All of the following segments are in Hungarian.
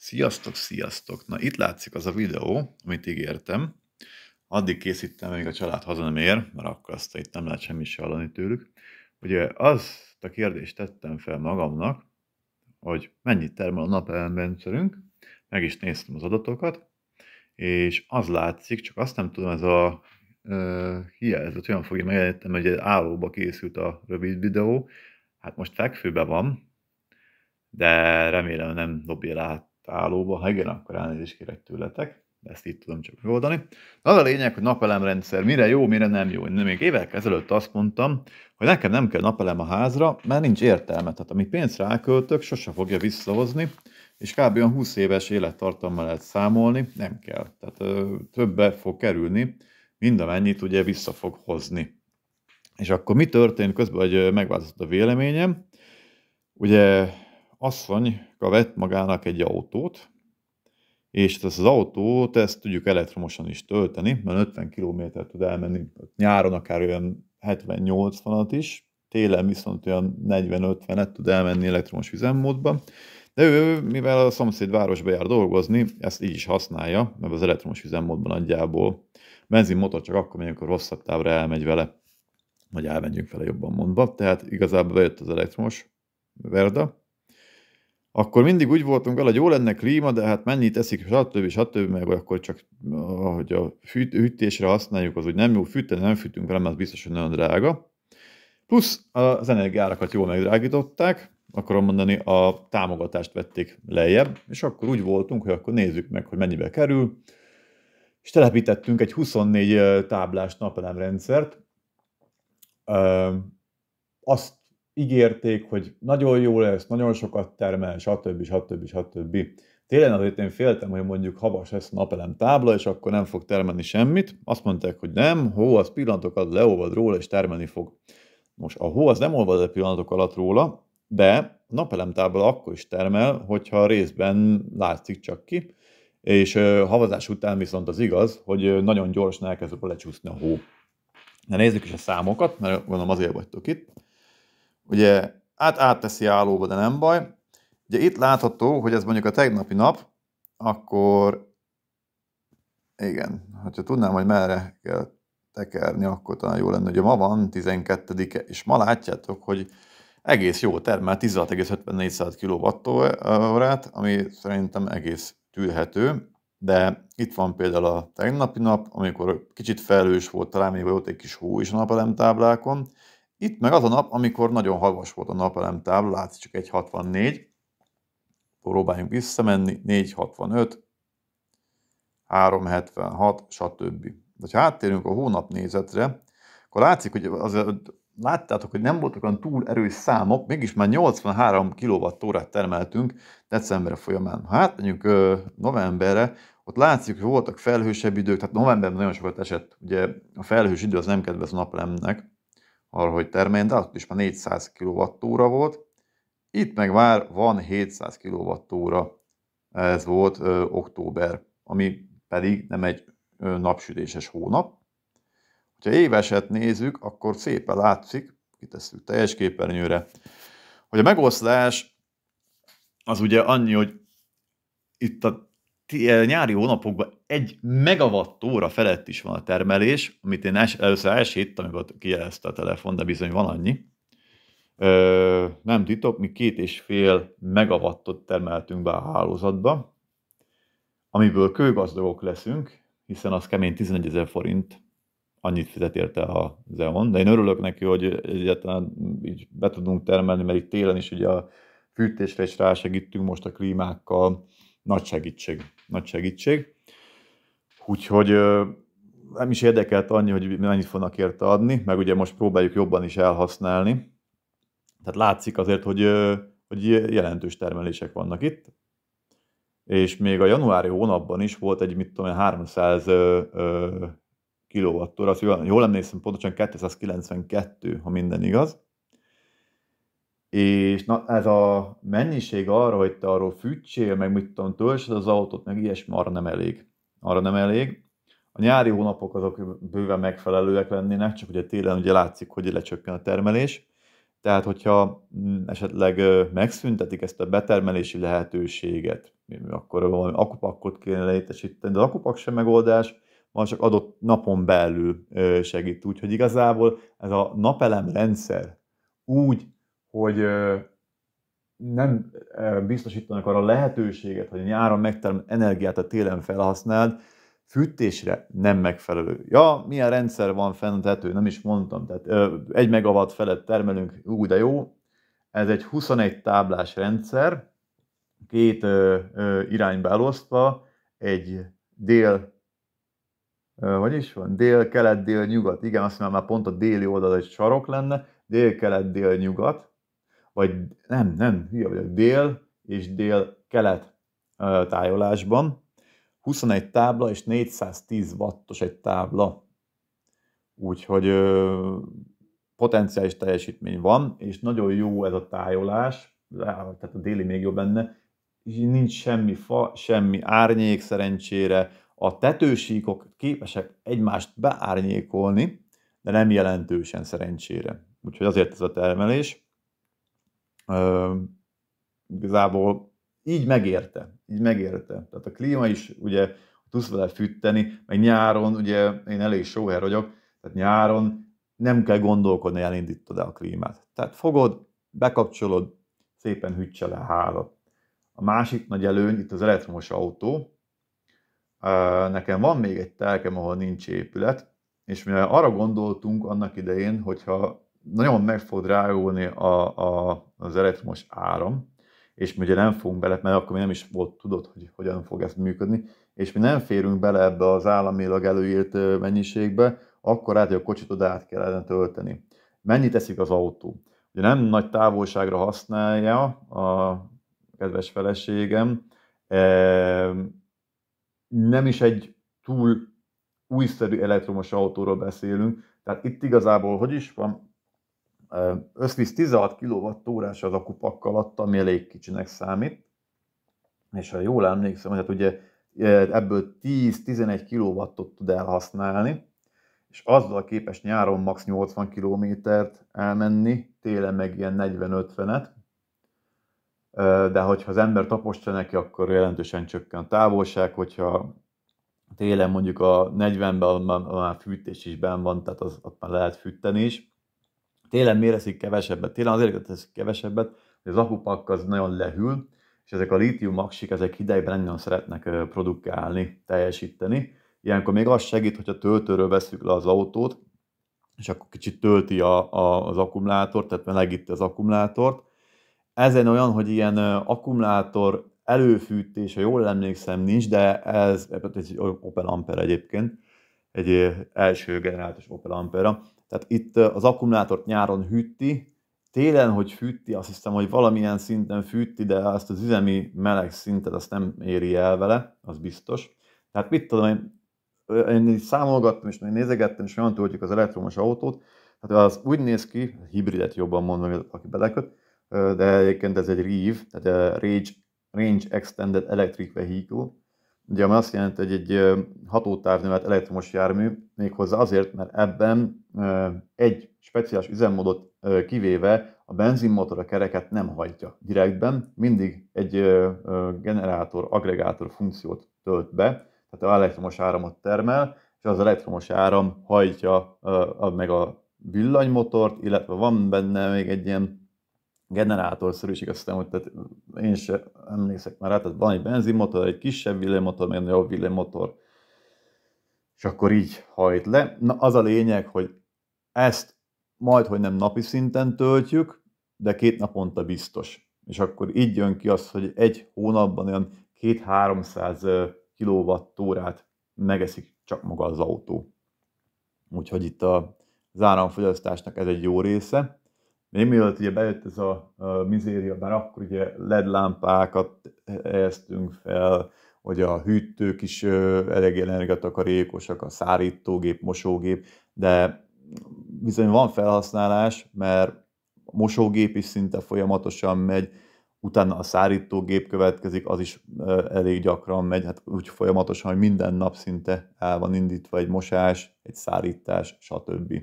Sziasztok, sziasztok! Na itt látszik az a videó, amit ígértem. Addig készítem, még a család haza nem ér, mert akkor azt itt nem lehet semmi se hallani tőlük. Ugye azt a kérdést tettem fel magamnak, hogy mennyit termel a napelemrendszerünk, meg is néztem az adatokat, és az látszik, csak azt nem tudom, ez a uh, hiányzat olyan fogja megjelenítem, hogy egy állóba készült a rövid videó, hát most fekvőben van, de remélem nem dobja át állóba Ha igen, akkor elnézést kérek tőletek, de ezt itt tudom csak megoldani. Az a lényeg, hogy napelemrendszer mire jó, mire nem jó. Én még évek ezelőtt azt mondtam, hogy nekem nem kell napelem a házra, mert nincs értelme. Tehát amit pénzt ráköltök, sose fogja visszahozni, és kb. olyan 20 éves élettartammal lehet számolni, nem kell. Tehát többe fog kerülni, mind amennyit ugye vissza fog hozni. És akkor mi történt közben, hogy megváltozott a véleményem? Ugye asszonyka vett magának egy autót, és hát ezt az autót, ezt tudjuk elektromosan is tölteni, mert 50 km tud elmenni nyáron akár olyan 70-80-at is, télen viszont olyan 40-50-et tud elmenni elektromos üzemmódban, de ő, mivel a szomszéd városba jár dolgozni, ezt így is használja, mert az elektromos üzemmódban nagyjából benzinmotor csak akkor megy, amikor hosszabb távra elmegy vele, vagy elmegyünk vele jobban mondva, tehát igazából bejött az elektromos verda, akkor mindig úgy voltunk vele, hogy jó lenne klíma, de hát mennyit eszik, stb. stb. meg akkor csak hogy a fűt, hűtésre használjuk, az úgy nem jó fűteni, nem fűtünk vele, mert az biztos, hogy nagyon drága. Plusz az energiárakat jól megdrágították, akarom mondani, a támogatást vették lejjebb, és akkor úgy voltunk, hogy akkor nézzük meg, hogy mennyibe kerül, és telepítettünk egy 24 táblás napelemrendszert. Azt ígérték, hogy nagyon jó lesz, nagyon sokat termel, stb. stb. stb. Télen azért én féltem, hogy mondjuk havas lesz napelem tábla, és akkor nem fog termelni semmit. Azt mondták, hogy nem, hó, az pillanatokat leolvad róla, és termelni fog. Most a hó az nem olvad a pillanatok alatt róla, de napelem tábla akkor is termel, hogyha részben látszik csak ki, és havazás után viszont az igaz, hogy nagyon gyorsan elkezdődik lecsúszni a hó. Na nézzük is a számokat, mert gondolom azért vagytok itt ugye át átteszi állóba, de nem baj. Ugye itt látható, hogy ez mondjuk a tegnapi nap, akkor igen, hogyha tudnám, hogy merre kell tekerni, akkor talán jó lenne, hogy ma van 12 -e, és ma látjátok, hogy egész jó termel 16,54 kWh, ami szerintem egész tűrhető, de itt van például a tegnapi nap, amikor kicsit felhős volt, talán még volt egy kis hó is a napelemtáblákon, táblákon, itt meg az a nap, amikor nagyon havas volt a napelem tábla, látszik csak egy 64. próbáljunk visszamenni, 4.65, 3.76, stb. De ha áttérünk a hónap nézetre, akkor látszik, hogy az, láttátok, hogy nem voltak olyan túl erős számok, mégis már 83 kwh termeltünk december folyamán. Ha átmenjünk novemberre, ott látszik, hogy voltak felhősebb idők, tehát novemberben nagyon sokat esett, ugye a felhős idő az nem kedvez a napelemnek, arra, hogy termeljen, de ott is már 400 kWh volt. Itt meg már van 700 kWh, ez volt ö, október, ami pedig nem egy ö, napsütéses hónap. Ha éveset nézzük, akkor szépen látszik, kitesszük teljes képernyőre, hogy a megoszlás az ugye annyi, hogy itt a Eh, nyári hónapokban egy megawatt óra felett is van a termelés, amit én els, először elsőttem, amikor kijelezte a telefon, de bizony van annyi. Ö, nem titok, mi két és fél megawattot termeltünk be a hálózatba, amiből kőgazdagok leszünk, hiszen az kemény 11 ezer forint, annyit fizet érte a Zeon, de én örülök neki, hogy egyáltalán így be tudunk termelni, mert itt télen is ugye a fűtésre is rásegítünk most a klímákkal, nagy segítség nagy segítség. Úgyhogy nem is érdekelt annyi, hogy mennyit fognak érte adni, meg ugye most próbáljuk jobban is elhasználni. Tehát látszik azért, hogy, hogy jelentős termelések vannak itt, és még a januári hónapban is volt egy, mit tudom, 300 kilovattóra, azt jól emlékszem, pontosan 292, ha minden igaz, és na, ez a mennyiség arra, hogy te arról fűtsél, meg mit tudom, töltsed az autót, meg ilyesmi, arra nem elég. Arra nem elég. A nyári hónapok azok bőven megfelelőek lennének, csak ugye télen ugye látszik, hogy lecsökken a termelés. Tehát, hogyha mm, esetleg megszüntetik ezt a betermelési lehetőséget, akkor valami akupakot kéne létesíteni, de az akupak sem megoldás, van csak adott napon belül segít. Úgyhogy igazából ez a napelem rendszer úgy hogy nem biztosítanak arra lehetőséget, hogy nyáron megtermel energiát a télen felhasználd, fűtésre nem megfelelő. Ja, milyen rendszer van a tető, nem is mondtam. Tehát egy megawatt felett termelünk, úgy de jó. Ez egy 21 táblás rendszer, két ö, ö, irányba elosztva, egy dél, ö, is van, dél, kelet, dél, nyugat. Igen, azt mondom, már pont a déli oldal egy sarok lenne, dél, kelet, dél, nyugat vagy nem, nem, hülye vagyok, dél és dél-kelet tájolásban, 21 tábla és 410 wattos egy tábla. Úgyhogy ö, potenciális teljesítmény van, és nagyon jó ez a tájolás, tehát a déli még jobb benne, és nincs semmi fa, semmi árnyék szerencsére, a tetősíkok képesek egymást beárnyékolni, de nem jelentősen szerencsére. Úgyhogy azért ez a termelés igazából így megérte, így megérte. Tehát a klíma is, ugye tudsz vele fűteni, meg nyáron, ugye én elég sóher vagyok, tehát nyáron nem kell gondolkodni, elindítod el a klímát. Tehát fogod, bekapcsolod, szépen hűtse le házat. A másik nagy előny itt az elektromos autó. Nekem van még egy telkem, ahol nincs épület, és mi arra gondoltunk annak idején, hogyha nagyon meg fog drágulni a, a, az elektromos áram, és mi ugye nem fogunk bele, mert akkor mi nem is volt tudod, hogy hogyan fog ez működni, és mi nem férünk bele ebbe az államilag előírt mennyiségbe, akkor át, hogy a kocsit oda át kellene tölteni. Mennyit teszik az autó? Ugye nem nagy távolságra használja a kedves feleségem, nem is egy túl újszerű elektromos autóról beszélünk, tehát itt igazából hogy is van, Összvíz 16 kWh az akupak alatt, ami elég kicsinek számít, és ha jól emlékszem, hát ugye ebből 10-11 kWh ot tud elhasználni, és azzal képes nyáron max 80 kilométert elmenni, télen meg ilyen 40-50-et, de hogyha az ember tapostja neki, akkor jelentősen csökken a távolság, hogyha télen mondjuk a 40-ben már fűtés is benn van, tehát az, ott már lehet fűteni is, Télen méreszik kevesebbet? Télen azért teszik kevesebbet, hogy az akupak az nagyon lehűl, és ezek a lítium aksik, ezek hidegben nagyon szeretnek produkálni, teljesíteni. Ilyenkor még az segít, hogy a töltőről veszük le az autót, és akkor kicsit tölti a, a, az akkumulátort, tehát melegíti az akkumulátort. Ez egy olyan, hogy ilyen akkumulátor előfűtése, jól emlékszem, nincs, de ez, ez egy Opel amper egyébként, egy első generációs Opel Ampera. Tehát itt az akkumulátort nyáron hűti, télen, hogy fűti, azt hiszem, hogy valamilyen szinten fűti, de azt az üzemi meleg szintet azt nem éri el vele, az biztos. Tehát mit tudom, én, én számolgattam, és nézegettem, és olyan töltjük az elektromos autót, hát az úgy néz ki, hibridet jobban mondom, aki beleköt, de egyébként ez egy riv, tehát a Range, Range Extended Electric Vehicle, ugye ami azt jelenti, hogy egy hatótávnövet elektromos jármű, méghozzá azért, mert ebben egy speciális üzemmódot kivéve a benzinmotor a kereket nem hajtja direktben, mindig egy generátor, agregátor funkciót tölt be, tehát a elektromos áramot termel, és az elektromos áram hajtja meg a villanymotort, illetve van benne még egy ilyen generátorszerűség, azt hiszem, hogy tehát én sem emlékszek már rá, tehát van egy benzinmotor, egy kisebb villanymotor, meg egy nagyobb villanymotor, és akkor így hajt le. Na az a lényeg, hogy ezt majd, hogy nem napi szinten töltjük, de két naponta biztos. És akkor így jön ki az, hogy egy hónapban olyan 2-300 kWh-t megeszik csak maga az autó. Úgyhogy itt az áramfogyasztásnak ez egy jó része. Még mielőtt ugye bejött ez a, a mizéria, bár akkor ugye LED lámpákat helyeztünk fel, hogy a hűtők is elég energiatakarékosak, a szárítógép, mosógép, de bizony van felhasználás, mert a mosógép is szinte folyamatosan megy, utána a szárítógép következik, az is elég gyakran megy, hát úgy folyamatosan, hogy minden nap szinte el van indítva egy mosás, egy szárítás, stb.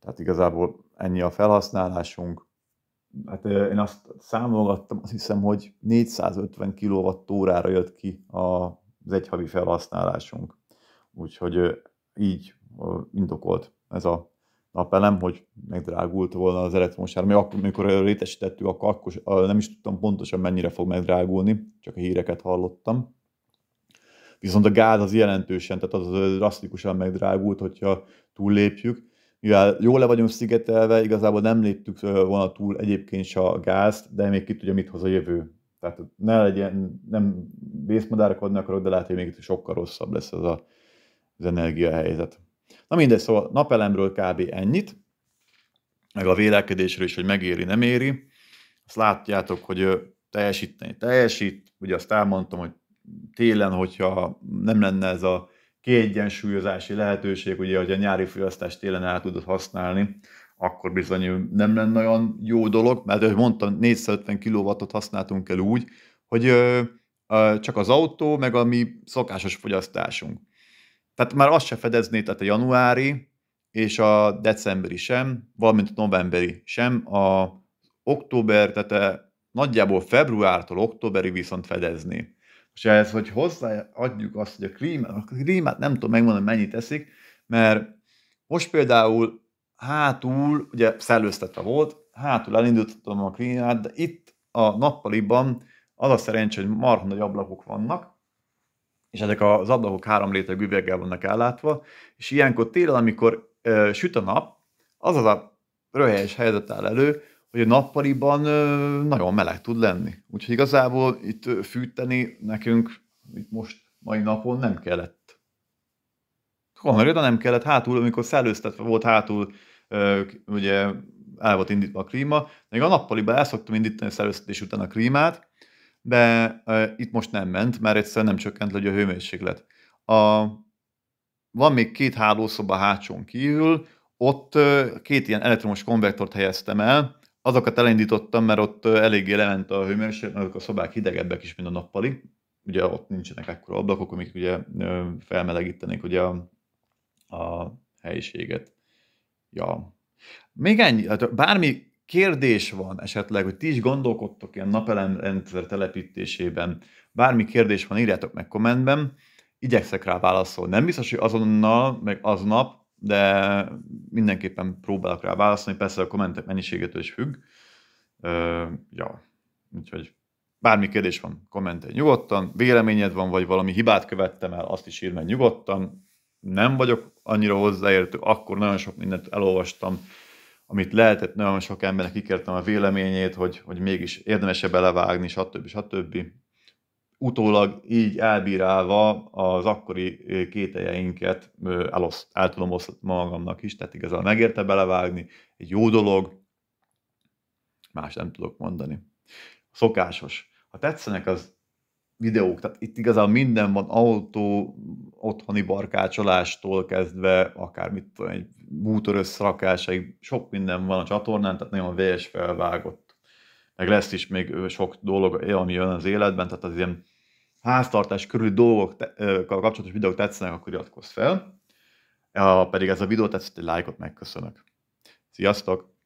Tehát igazából ennyi a felhasználásunk, hát én azt számolgattam, azt hiszem, hogy 450 kWh-ra jött ki az egyhavi felhasználásunk. Úgyhogy így indokolt ez a napelem, hogy megdrágult volna az elektromos áram. Akkor, amikor létesítettük, akkor, akkor nem is tudtam pontosan mennyire fog megdrágulni, csak a híreket hallottam. Viszont a gáz az jelentősen, tehát az drasztikusan megdrágult, hogyha túllépjük, mivel jól le vagyunk szigetelve, igazából nem léptük volna túl egyébként se a gázt, de még ki tudja, mit hoz a jövő. Tehát ne legyen, nem adni akarok, de lehet, hogy még sokkal rosszabb lesz az a, az energiahelyzet. Na mindegy, szóval napelemről kb. ennyit, meg a vélekedésről is, hogy megéri, nem éri. Azt látjátok, hogy teljesíteni teljesít, ugye azt elmondtam, hogy télen, hogyha nem lenne ez a kiegyensúlyozási lehetőség, ugye, hogy a nyári fogyasztást télen el tudod használni, akkor bizony nem lenne olyan jó dolog, mert ahogy mondtam, 450 kW-ot használtunk el úgy, hogy ö, ö, csak az autó, meg a mi szokásos fogyasztásunk. Tehát már azt se fedezné, tehát a januári és a decemberi sem, valamint a novemberi sem, a október, tehát a nagyjából februártól októberi viszont fedezni. És ehhez, hogy hozzáadjuk azt, hogy a krímát, a krímát nem tudom megmondani, mennyit eszik, mert most például hátul, ugye szellőztetve volt, hátul elindítottam a krímát, de itt a nappaliban az a szerencsé, hogy marha nagy ablakok vannak, és ezek az ablakok három léteg üveggel vannak ellátva, és ilyenkor télen, amikor ö, süt a nap, az az a röhelyes helyzet áll elő, hogy a nappaliban nagyon meleg tud lenni. Úgyhogy igazából itt fűteni nekünk itt most mai napon nem kellett. Kamerőda nem kellett hátul, amikor szellőztetve volt hátul, ugye el volt indítva a klíma, még a nappaliban el szoktam indítani a szellőztetés után a klímát, de itt most nem ment, mert egyszerűen nem csökkent le a hőmérséklet. A, van még két hálószoba hátsón kívül, ott két ilyen elektromos konvektort helyeztem el, azokat elindítottam, mert ott eléggé lement a hőmérséklet, a szobák hidegebbek is, mint a nappali. Ugye ott nincsenek ekkora ablakok, amik ugye felmelegítenék ugye a, a helyiséget. Ja. Még ennyi, hát bármi kérdés van esetleg, hogy ti is gondolkodtok ilyen napelem rendszer telepítésében, bármi kérdés van, írjátok meg kommentben, igyekszek rá válaszolni. Nem biztos, hogy azonnal, meg aznap, de mindenképpen próbálok rá válaszolni, persze a kommentek mennyiségétől is függ. Ö, ja, úgyhogy bármi kérdés van, kommentelj nyugodtan, véleményed van, vagy valami hibát követtem el, azt is írd meg nyugodtan. Nem vagyok annyira hozzáértő, akkor nagyon sok mindent elolvastam, amit lehetett, nagyon sok embernek kikértem a véleményét, hogy, hogy mégis érdemesebb belevágni, stb. stb. stb utólag így elbírálva az akkori kételjeinket el tudom magamnak is, tehát igazán megérte belevágni, egy jó dolog, más nem tudok mondani. Szokásos. Ha tetszenek az videók, tehát itt igazán minden van, autó, otthoni barkácsolástól kezdve, akár mit tudom, egy bútor összerakásáig, sok minden van a csatornán, tehát nagyon vegyes felvágott meg lesz is még sok dolog, ami jön az életben, tehát az ilyen háztartás körüli dolgokkal kapcsolatos videók tetszenek, akkor iratkozz fel. Ha pedig ez a videó tetszett, egy lájkot megköszönök. Sziasztok!